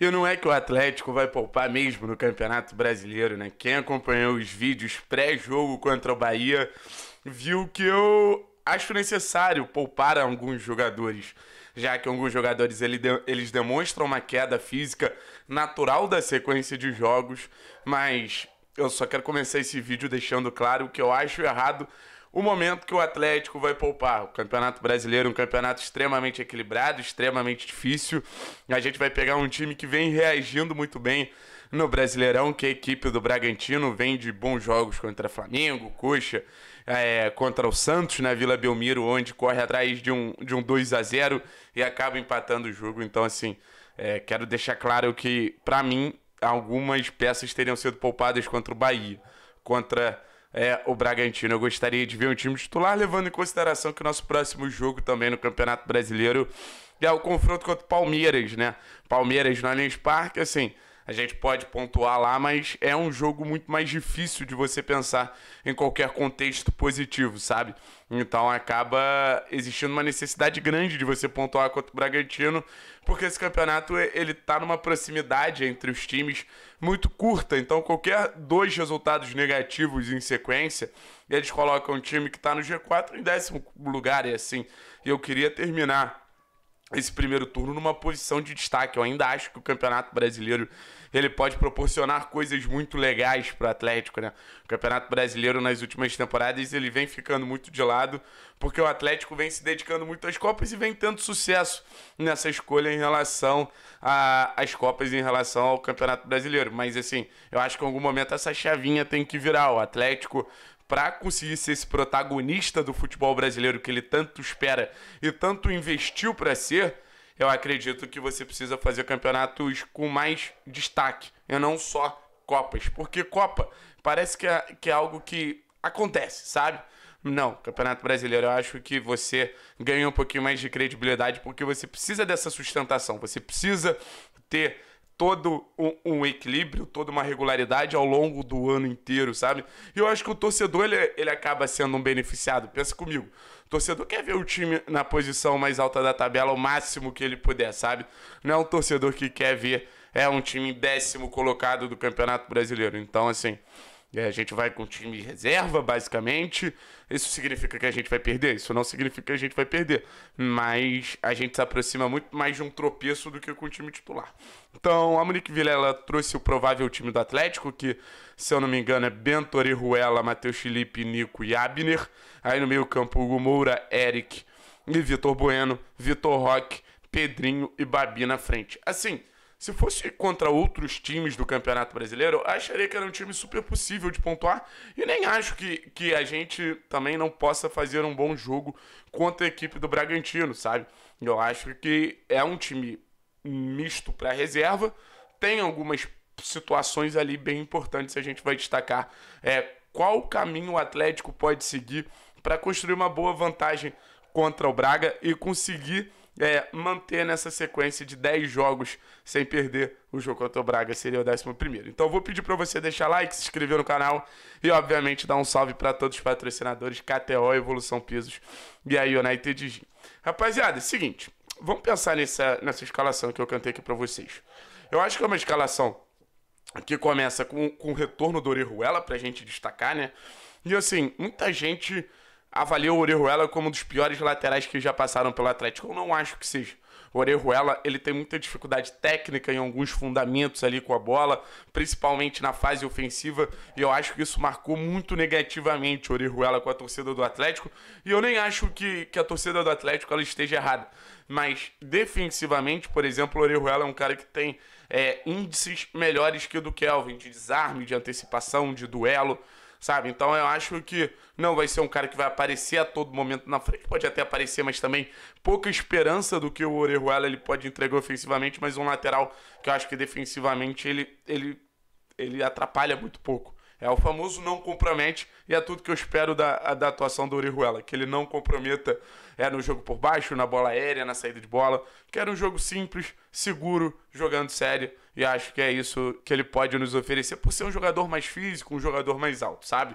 E não é que o Atlético vai poupar mesmo no Campeonato Brasileiro, né? Quem acompanhou os vídeos pré-jogo contra o Bahia viu que eu acho necessário poupar alguns jogadores, já que alguns jogadores eles demonstram uma queda física natural da sequência de jogos, mas eu só quero começar esse vídeo deixando claro que eu acho errado o momento que o Atlético vai poupar. O Campeonato Brasileiro é um campeonato extremamente equilibrado, extremamente difícil. A gente vai pegar um time que vem reagindo muito bem no Brasileirão, que é a equipe do Bragantino vem de bons jogos contra Flamengo, Coxa, é, contra o Santos na né? Vila Belmiro, onde corre atrás de um, de um 2 a 0 e acaba empatando o jogo. Então, assim, é, quero deixar claro que, para mim, algumas peças teriam sido poupadas contra o Bahia, contra é o Bragantino. Eu gostaria de ver um time titular, levando em consideração que o nosso próximo jogo também no Campeonato Brasileiro é o confronto contra o Palmeiras, né? Palmeiras no Allianz Parque, assim, a gente pode pontuar lá, mas é um jogo muito mais difícil de você pensar em qualquer contexto positivo, sabe? Então acaba existindo uma necessidade grande de você pontuar contra o Bragantino, porque esse campeonato ele tá numa proximidade entre os times muito curta, então qualquer dois resultados negativos em sequência, eles colocam um time que está no G4 em décimo lugar e assim. E eu queria terminar esse primeiro turno numa posição de destaque. Eu ainda acho que o Campeonato Brasileiro ele pode proporcionar coisas muito legais para o Atlético, né? O Campeonato Brasileiro nas últimas temporadas ele vem ficando muito de lado porque o Atlético vem se dedicando muito às Copas e vem tendo sucesso nessa escolha em relação às Copas em relação ao Campeonato Brasileiro. Mas assim, eu acho que em algum momento essa chavinha tem que virar. O Atlético para conseguir ser esse protagonista do futebol brasileiro que ele tanto espera e tanto investiu para ser, eu acredito que você precisa fazer campeonatos com mais destaque, e não só Copas. Porque Copa parece que é, que é algo que acontece, sabe? Não, Campeonato Brasileiro, eu acho que você ganha um pouquinho mais de credibilidade porque você precisa dessa sustentação, você precisa ter todo um, um, equilíbrio, toda uma regularidade ao longo do ano inteiro, sabe? E eu acho que o torcedor ele, ele acaba sendo um beneficiado. Pensa comigo. O torcedor quer ver o time na posição mais alta da tabela o máximo que ele puder, sabe? Não é um torcedor que quer ver é um time décimo colocado do Campeonato Brasileiro. Então, assim, é, a gente vai com o time reserva, basicamente. Isso significa que a gente vai perder? Isso não significa que a gente vai perder. Mas a gente se aproxima muito mais de um tropeço do que com o time titular. Então, a Monique Vilela trouxe o provável time do Atlético, que, se eu não me engano, é Bentor e Matheus Felipe, Nico e Abner. Aí no meio-campo, Hugo Moura, Eric e Vitor Bueno, Vitor Roque, Pedrinho e Babi na frente. Assim, se fosse contra outros times do Campeonato Brasileiro, acharia que era um time super possível de pontuar. E nem acho que, que a gente também não possa fazer um bom jogo contra a equipe do Bragantino, sabe? Eu acho que é um time misto para reserva. Tem algumas situações ali bem importantes a gente vai destacar. É, qual caminho o Atlético pode seguir para construir uma boa vantagem contra o Braga e conseguir é, manter nessa sequência de 10 jogos sem perder o jogo contra o Braga seria o 11. Então eu vou pedir para você deixar like, se inscrever no canal e, obviamente, dar um salve para todos os patrocinadores KTO, Evolução Pisos e a United Gym. Rapaziada, é seguinte, vamos pensar nessa, nessa escalação que eu cantei aqui para vocês. Eu acho que é uma escalação que começa com, com o retorno do para a gente destacar, né? E assim, muita gente avaliou o Orejuela como um dos piores laterais que já passaram pelo Atlético. Eu não acho que seja. O Orejuela, ele tem muita dificuldade técnica em alguns fundamentos ali com a bola, principalmente na fase ofensiva, e eu acho que isso marcou muito negativamente o Orejuela com a torcida do Atlético, e eu nem acho que, que a torcida do Atlético ela esteja errada. Mas defensivamente, por exemplo, o Orejuela é um cara que tem é, índices melhores que o do Kelvin, de desarme, de antecipação, de duelo sabe? Então eu acho que não vai ser um cara que vai aparecer a todo momento na frente, pode até aparecer, mas também pouca esperança do que o Orejuela ele pode entregar ofensivamente, mas um lateral que eu acho que defensivamente ele, ele, ele atrapalha muito pouco. É o famoso não compromete e é tudo que eu espero da, da atuação do Orihuela, que ele não comprometa é, no jogo por baixo, na bola aérea, na saída de bola. Quero um jogo simples, seguro, jogando sério e acho que é isso que ele pode nos oferecer por ser um jogador mais físico, um jogador mais alto, sabe?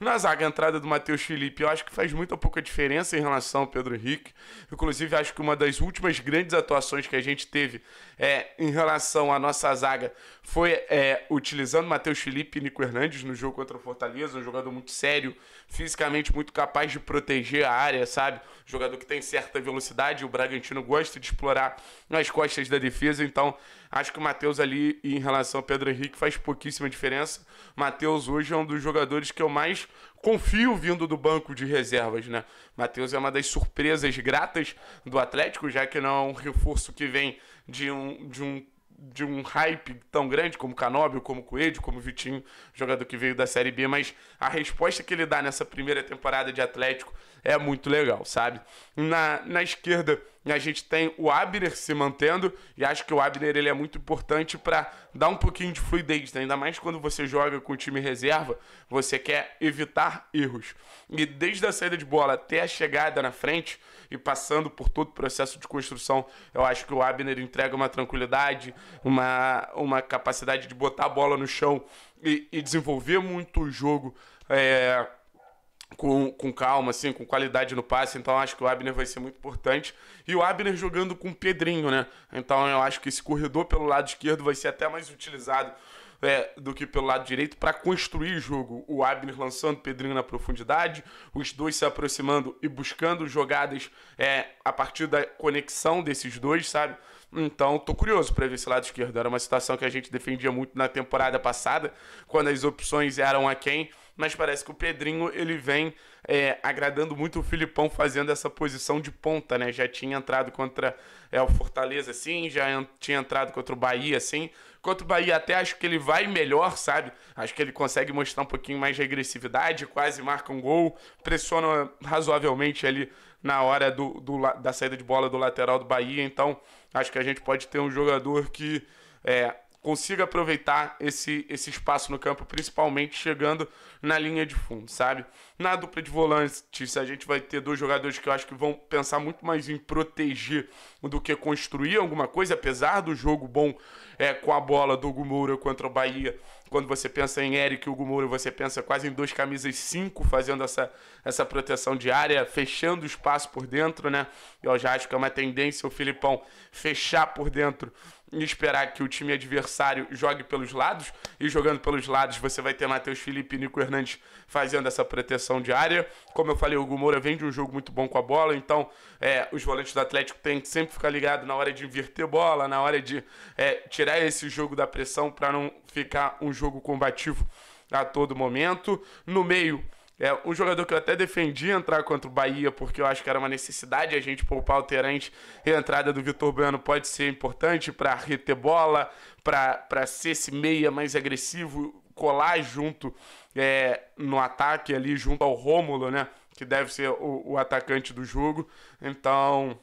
Na zaga, a entrada do Matheus Felipe, eu acho que faz muito pouca diferença em relação ao Pedro Henrique. Inclusive, acho que uma das últimas grandes atuações que a gente teve é, em relação à nossa zaga foi é, utilizando Matheus Felipe e Nico Hernandes no jogo contra o Fortaleza, um jogador muito sério, fisicamente muito capaz de proteger a área, sabe? Um jogador que tem certa velocidade, o Bragantino gosta de explorar nas costas da defesa, então Acho que o Matheus ali, em relação ao Pedro Henrique, faz pouquíssima diferença. Matheus hoje é um dos jogadores que eu mais confio vindo do banco de reservas, né? Matheus é uma das surpresas gratas do Atlético, já que não é um reforço que vem de um, de um de um hype tão grande como Canóbio, como Coelho, como Vitinho, jogador que veio da Série B, mas a resposta que ele dá nessa primeira temporada de Atlético é muito legal, sabe? Na, na esquerda, a gente tem o Abner se mantendo, e acho que o Abner ele é muito importante para dar um pouquinho de fluidez, né? ainda mais quando você joga com o time reserva, você quer evitar erros. E desde a saída de bola até a chegada na frente, e passando por todo o processo de construção, eu acho que o Abner entrega uma tranquilidade, uma, uma capacidade de botar a bola no chão e, e desenvolver muito o jogo. É, com, com calma, assim, com qualidade no passe, então acho que o Abner vai ser muito importante. E o Abner jogando com o Pedrinho, né? Então eu acho que esse corredor pelo lado esquerdo vai ser até mais utilizado é, do que pelo lado direito para construir jogo. O Abner lançando Pedrinho na profundidade, os dois se aproximando e buscando jogadas é, a partir da conexão desses dois, sabe? Então, tô curioso para ver esse lado esquerdo. Era uma situação que a gente defendia muito na temporada passada, quando as opções eram a quem mas parece que o Pedrinho ele vem é, agradando muito o Filipão fazendo essa posição de ponta, né? Já tinha entrado contra é, o Fortaleza, assim, já en tinha entrado contra o Bahia, assim. Contra o Bahia até acho que ele vai melhor, sabe? Acho que ele consegue mostrar um pouquinho mais de agressividade, quase marca um gol, pressiona razoavelmente ali na hora do, do da saída de bola do lateral do Bahia. Então, acho que a gente pode ter um jogador que... É, consiga aproveitar esse, esse espaço no campo, principalmente chegando na linha de fundo, sabe? Na dupla de volantes, a gente vai ter dois jogadores que eu acho que vão pensar muito mais em proteger do que construir alguma coisa, apesar do jogo bom é, com a bola do Gumoura contra o Bahia. Quando você pensa em Eric e o Gumoura, você pensa quase em dois camisas cinco fazendo essa, essa proteção de área, fechando o espaço por dentro, né? Eu já acho que é uma tendência o Filipão fechar por dentro e esperar que o time adversário jogue pelos lados. E jogando pelos lados, você vai ter Matheus Felipe e Nico Hernandes fazendo essa proteção de área. Como eu falei, o Gumoura vem de um jogo muito bom com a bola, então é, os volantes do Atlético têm que sempre ficar ligado na hora de inverter bola, na hora de é, tirar esse jogo da pressão para não ficar um jogo combativo a todo momento. No meio, é, um jogador que eu até defendi entrar contra o Bahia, porque eu acho que era uma necessidade a gente poupar o Terente. E a entrada do Vitor Bueno pode ser importante para reter bola, para ser esse meia mais agressivo, colar junto é, no ataque ali, junto ao Rômulo, né? Que deve ser o, o atacante do jogo. Então,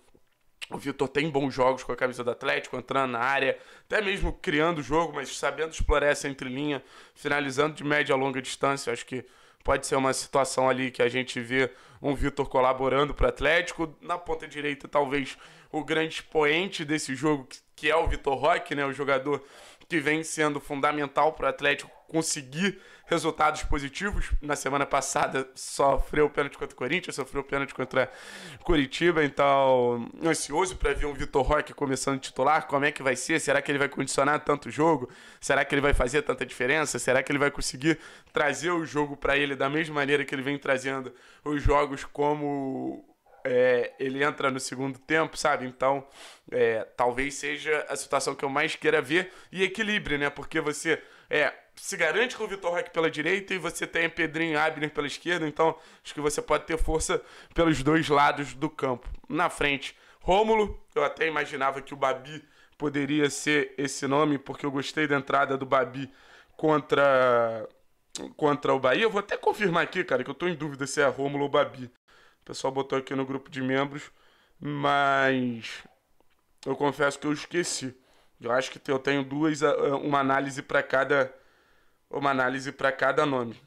o Vitor tem bons jogos com a camisa do Atlético, entrando na área, até mesmo criando o jogo, mas sabendo explorar essa entrelinha, finalizando de média a longa distância. Acho que Pode ser uma situação ali que a gente vê um Vitor colaborando para o Atlético. Na ponta direita, talvez o grande expoente desse jogo, que é o Vitor Roque, né? O jogador que vem sendo fundamental para o Atlético conseguir resultados positivos. Na semana passada sofreu o pênalti contra o Corinthians, sofreu o pênalti contra Curitiba, então ansioso para ver um Vitor Roque começando titular, como é que vai ser? Será que ele vai condicionar tanto o jogo? Será que ele vai fazer tanta diferença? Será que ele vai conseguir trazer o jogo para ele da mesma maneira que ele vem trazendo os jogos como é, ele entra no segundo tempo, sabe? Então, é, talvez seja a situação que eu mais queira ver e equilíbrio, né? Porque você é se garante com o Vitor Roque pela direita e você tem Pedrinho e Abner pela esquerda, então acho que você pode ter força pelos dois lados do campo. Na frente, Rômulo, eu até imaginava que o Babi poderia ser esse nome, porque eu gostei da entrada do Babi contra contra o Bahia. Eu vou até confirmar aqui, cara, que eu tô em dúvida se é Rômulo ou Babi. O pessoal botou aqui no grupo de membros, mas eu confesso que eu esqueci. Eu acho que eu tenho duas eh, uma análise para cada uma análise para cada nome.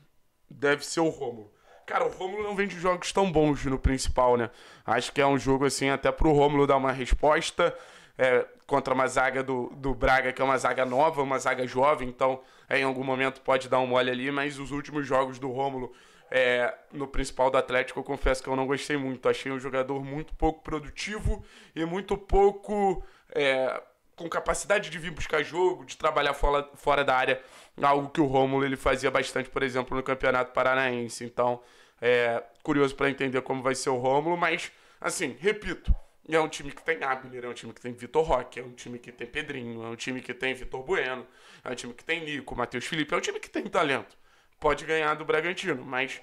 Deve ser o Rômulo. Cara, o Rômulo não vem de jogos tão bons no principal, né? Acho que é um jogo, assim, até pro Rômulo dar uma resposta é, contra uma zaga do, do Braga, que é uma zaga nova, uma zaga jovem, então é, em algum momento pode dar um mole ali, mas os últimos jogos do Rômulo é, no principal do Atlético, eu confesso que eu não gostei muito. Achei um jogador muito pouco produtivo e muito pouco é, com capacidade de vir buscar jogo, de trabalhar fora, fora da área, algo que o Rômulo ele fazia bastante, por exemplo, no Campeonato Paranaense. Então, é curioso para entender como vai ser o Rômulo, mas assim, repito, é um time que tem Abner, é um time que tem Vitor Roque, é um time que tem Pedrinho, é um time que tem Vitor Bueno, é um time que tem Nico, Matheus Felipe, é um time que tem talento. Pode ganhar do Bragantino, mas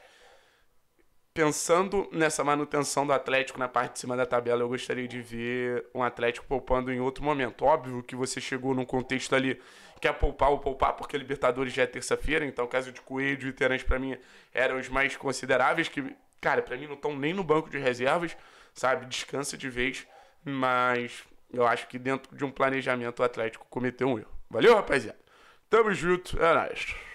pensando nessa manutenção do Atlético na parte de cima da tabela, eu gostaria de ver um Atlético poupando em outro momento. Óbvio que você chegou num contexto ali que é poupar ou poupar, porque a Libertadores já é terça-feira, então o caso de Coelho e Terãs, para mim, eram os mais consideráveis, que, cara, para mim não estão nem no banco de reservas, sabe? Descansa de vez, mas eu acho que dentro de um planejamento o Atlético cometeu um erro. Valeu, rapaziada? Tamo junto, é nóis.